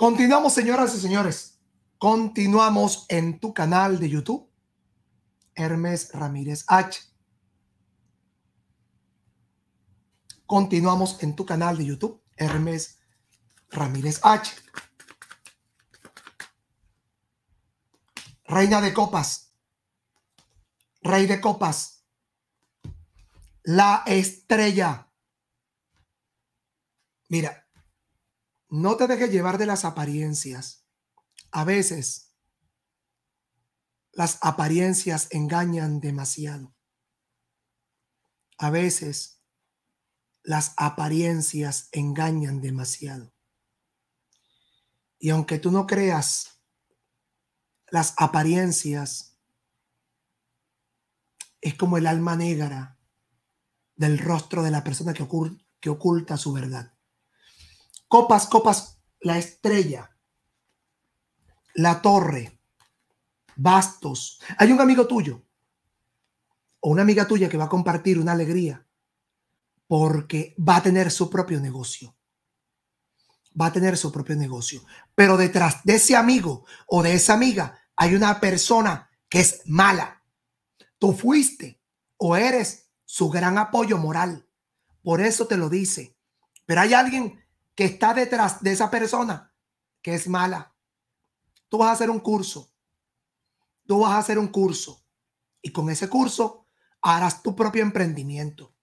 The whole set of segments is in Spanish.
Continuamos, señoras y señores. Continuamos en tu canal de YouTube, Hermes Ramírez H. Continuamos en tu canal de YouTube, Hermes Ramírez H. Reina de copas. Rey de copas. La estrella. Mira, no te dejes llevar de las apariencias. A veces las apariencias engañan demasiado. A veces las apariencias engañan demasiado. Y aunque tú no creas, las apariencias es como el alma negra del rostro de la persona que, que oculta su verdad. Copas, copas, la estrella, la torre, bastos. Hay un amigo tuyo o una amiga tuya que va a compartir una alegría porque va a tener su propio negocio. Va a tener su propio negocio. Pero detrás de ese amigo o de esa amiga hay una persona que es mala. Tú fuiste o eres su gran apoyo moral. Por eso te lo dice. Pero hay alguien que está detrás de esa persona que es mala. Tú vas a hacer un curso. Tú vas a hacer un curso. Y con ese curso harás tu propio emprendimiento.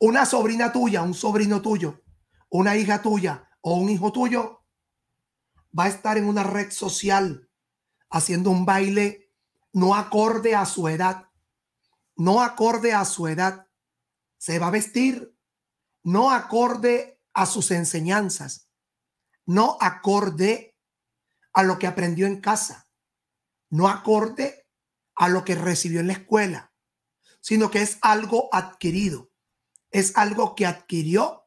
Una sobrina tuya, un sobrino tuyo, una hija tuya o un hijo tuyo va a estar en una red social haciendo un baile no acorde a su edad. No acorde a su edad. Se va a vestir no acorde a sus enseñanzas, no acorde a lo que aprendió en casa, no acorde a lo que recibió en la escuela, sino que es algo adquirido, es algo que adquirió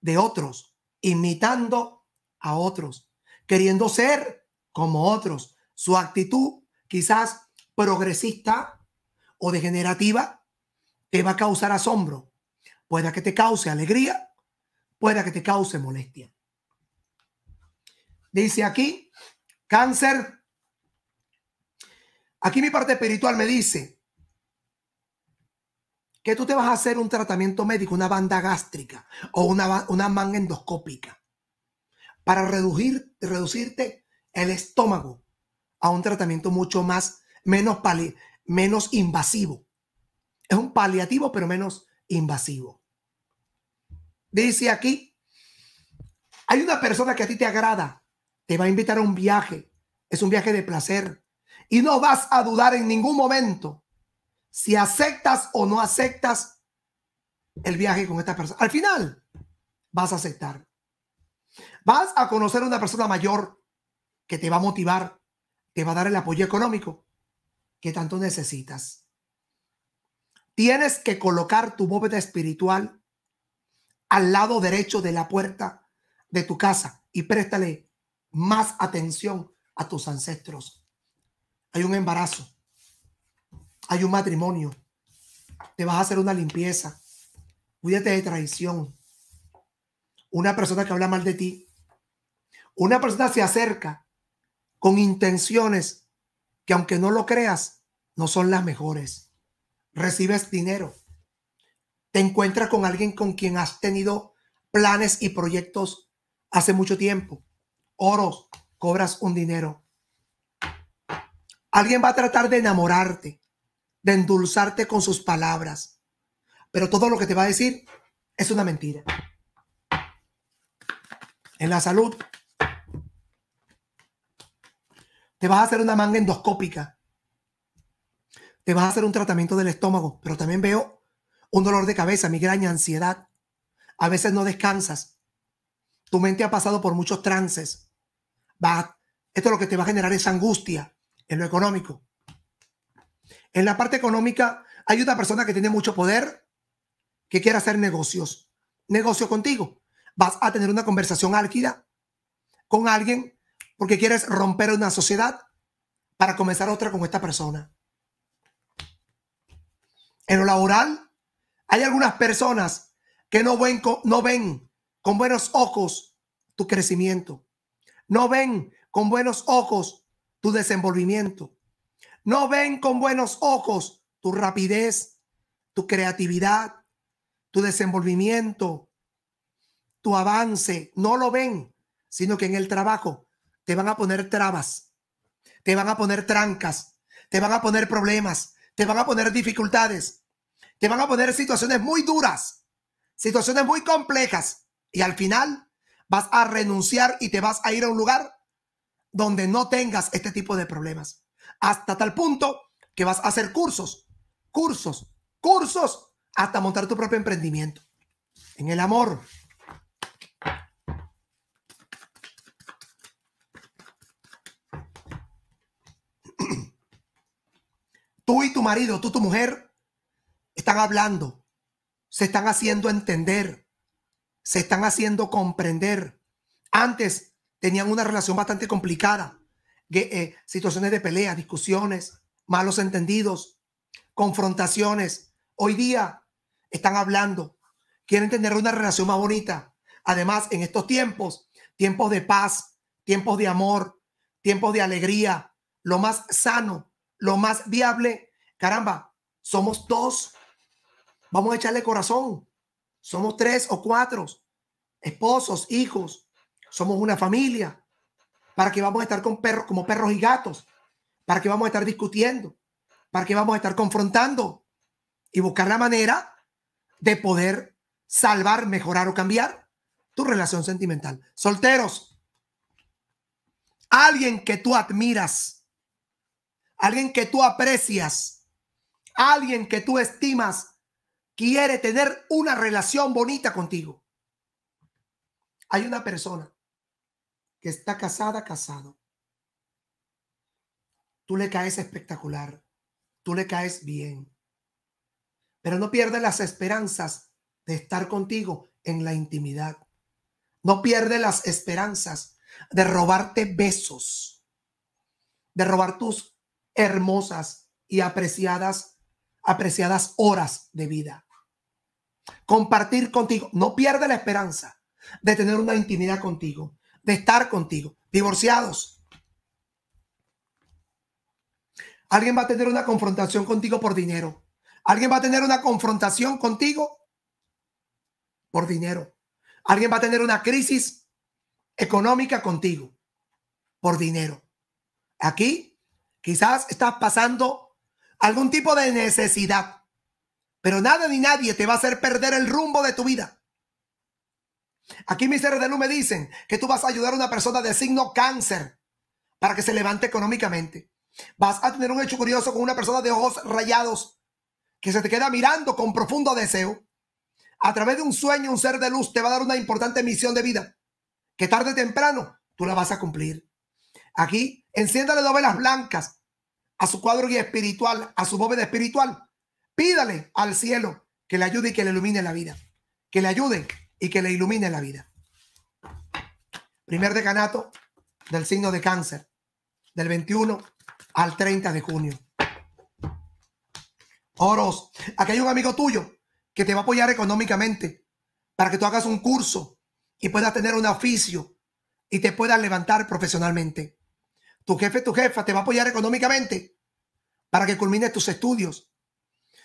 de otros, imitando a otros, queriendo ser como otros. Su actitud quizás progresista o degenerativa te va a causar asombro, pueda que te cause alegría, pueda que te cause molestia. Dice aquí, cáncer. Aquí mi parte espiritual me dice que tú te vas a hacer un tratamiento médico, una banda gástrica o una, una manga endoscópica para reducir, reducirte el estómago a un tratamiento mucho más, menos, menos invasivo. Es un paliativo, pero menos, invasivo. Dice aquí, hay una persona que a ti te agrada, te va a invitar a un viaje, es un viaje de placer y no vas a dudar en ningún momento si aceptas o no aceptas el viaje con esta persona. Al final, vas a aceptar. Vas a conocer a una persona mayor que te va a motivar, te va a dar el apoyo económico que tanto necesitas. Tienes que colocar tu bóveda espiritual al lado derecho de la puerta de tu casa y préstale más atención a tus ancestros. Hay un embarazo, hay un matrimonio, te vas a hacer una limpieza, cuídate de traición. Una persona que habla mal de ti, una persona se acerca con intenciones que aunque no lo creas, no son las mejores recibes dinero, te encuentras con alguien con quien has tenido planes y proyectos hace mucho tiempo, Oro, cobras un dinero. Alguien va a tratar de enamorarte, de endulzarte con sus palabras, pero todo lo que te va a decir es una mentira. En la salud, te vas a hacer una manga endoscópica te vas a hacer un tratamiento del estómago, pero también veo un dolor de cabeza, migraña, ansiedad. A veces no descansas. Tu mente ha pasado por muchos trances. Va, esto lo que te va a generar esa angustia en lo económico. En la parte económica hay una persona que tiene mucho poder que quiere hacer negocios. Negocio contigo. Vas a tener una conversación álgida con alguien porque quieres romper una sociedad para comenzar otra con esta persona. En lo laboral, hay algunas personas que no ven, con, no ven con buenos ojos tu crecimiento. No ven con buenos ojos tu desenvolvimiento. No ven con buenos ojos tu rapidez, tu creatividad, tu desenvolvimiento, tu avance. No lo ven, sino que en el trabajo te van a poner trabas, te van a poner trancas, te van a poner problemas, te van a poner dificultades, te van a poner situaciones muy duras, situaciones muy complejas y al final vas a renunciar y te vas a ir a un lugar donde no tengas este tipo de problemas. Hasta tal punto que vas a hacer cursos, cursos, cursos, hasta montar tu propio emprendimiento. En el amor, Tú y tu marido, tú tu mujer, están hablando, se están haciendo entender, se están haciendo comprender. Antes tenían una relación bastante complicada, eh, situaciones de pelea, discusiones, malos entendidos, confrontaciones. Hoy día están hablando, quieren tener una relación más bonita. Además, en estos tiempos, tiempos de paz, tiempos de amor, tiempos de alegría, lo más sano lo más viable. Caramba, somos dos. Vamos a echarle corazón. Somos tres o cuatro. Esposos, hijos. Somos una familia. ¿Para que vamos a estar con perros, como perros y gatos? ¿Para que vamos a estar discutiendo? ¿Para que vamos a estar confrontando? Y buscar la manera de poder salvar, mejorar o cambiar tu relación sentimental. Solteros, alguien que tú admiras alguien que tú aprecias, alguien que tú estimas, quiere tener una relación bonita contigo. Hay una persona que está casada, casado. Tú le caes espectacular, tú le caes bien, pero no pierdes las esperanzas de estar contigo en la intimidad. No pierdes las esperanzas de robarte besos, de robar tus hermosas y apreciadas, apreciadas horas de vida. Compartir contigo, no pierda la esperanza de tener una intimidad contigo, de estar contigo. Divorciados. Alguien va a tener una confrontación contigo por dinero. Alguien va a tener una confrontación contigo por dinero. Alguien va a tener una crisis económica contigo por dinero. Aquí Quizás estás pasando algún tipo de necesidad, pero nada ni nadie te va a hacer perder el rumbo de tu vida. Aquí mis seres de luz me dicen que tú vas a ayudar a una persona de signo cáncer para que se levante económicamente. Vas a tener un hecho curioso con una persona de ojos rayados que se te queda mirando con profundo deseo. A través de un sueño, un ser de luz te va a dar una importante misión de vida que tarde o temprano tú la vas a cumplir. Aquí, enciéndale novelas velas blancas a su cuadro guía espiritual, a su bóveda espiritual. Pídale al cielo que le ayude y que le ilumine la vida. Que le ayude y que le ilumine la vida. Primer decanato del signo de cáncer, del 21 al 30 de junio. Oros, aquí hay un amigo tuyo que te va a apoyar económicamente para que tú hagas un curso y puedas tener un oficio y te puedas levantar profesionalmente tu jefe, tu jefa te va a apoyar económicamente para que culmines tus estudios.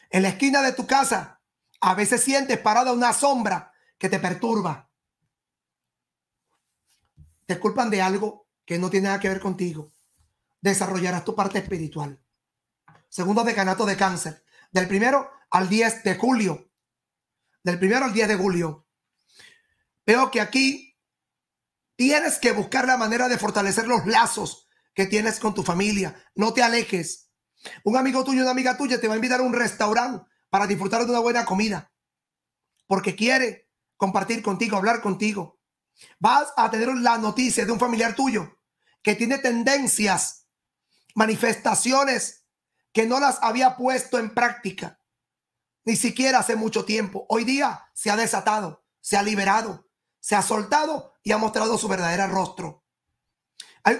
En la esquina de tu casa, a veces sientes parada una sombra que te perturba. Te culpan de algo que no tiene nada que ver contigo. Desarrollarás tu parte espiritual. Segundo decanato de cáncer. Del primero al 10 de julio. Del primero al 10 de julio. Veo que aquí tienes que buscar la manera de fortalecer los lazos que tienes con tu familia. No te alejes. Un amigo tuyo, una amiga tuya te va a invitar a un restaurante para disfrutar de una buena comida. Porque quiere compartir contigo, hablar contigo. Vas a tener la noticia de un familiar tuyo que tiene tendencias, manifestaciones que no las había puesto en práctica. Ni siquiera hace mucho tiempo. Hoy día se ha desatado, se ha liberado, se ha soltado y ha mostrado su verdadero rostro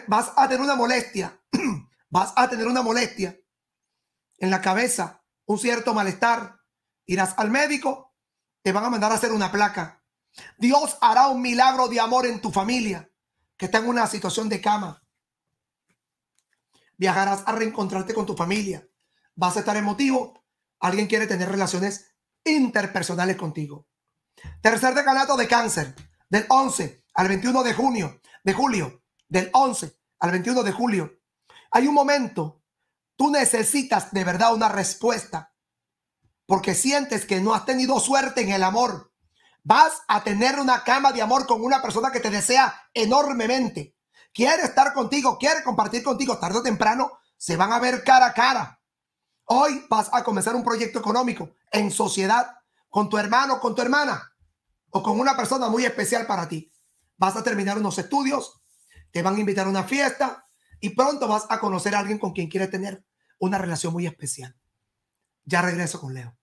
vas a tener una molestia, vas a tener una molestia en la cabeza, un cierto malestar, irás al médico, te van a mandar a hacer una placa. Dios hará un milagro de amor en tu familia, que está en una situación de cama. Viajarás a reencontrarte con tu familia. Vas a estar emotivo. Alguien quiere tener relaciones interpersonales contigo. Tercer decanato de cáncer, del 11 al 21 de junio, de julio, del 11 al 21 de julio, hay un momento, tú necesitas de verdad una respuesta, porque sientes que no has tenido suerte en el amor. Vas a tener una cama de amor con una persona que te desea enormemente. Quiere estar contigo, quiere compartir contigo. Tarde o temprano se van a ver cara a cara. Hoy vas a comenzar un proyecto económico en sociedad con tu hermano, con tu hermana o con una persona muy especial para ti. Vas a terminar unos estudios, te van a invitar a una fiesta y pronto vas a conocer a alguien con quien quieres tener una relación muy especial. Ya regreso con Leo.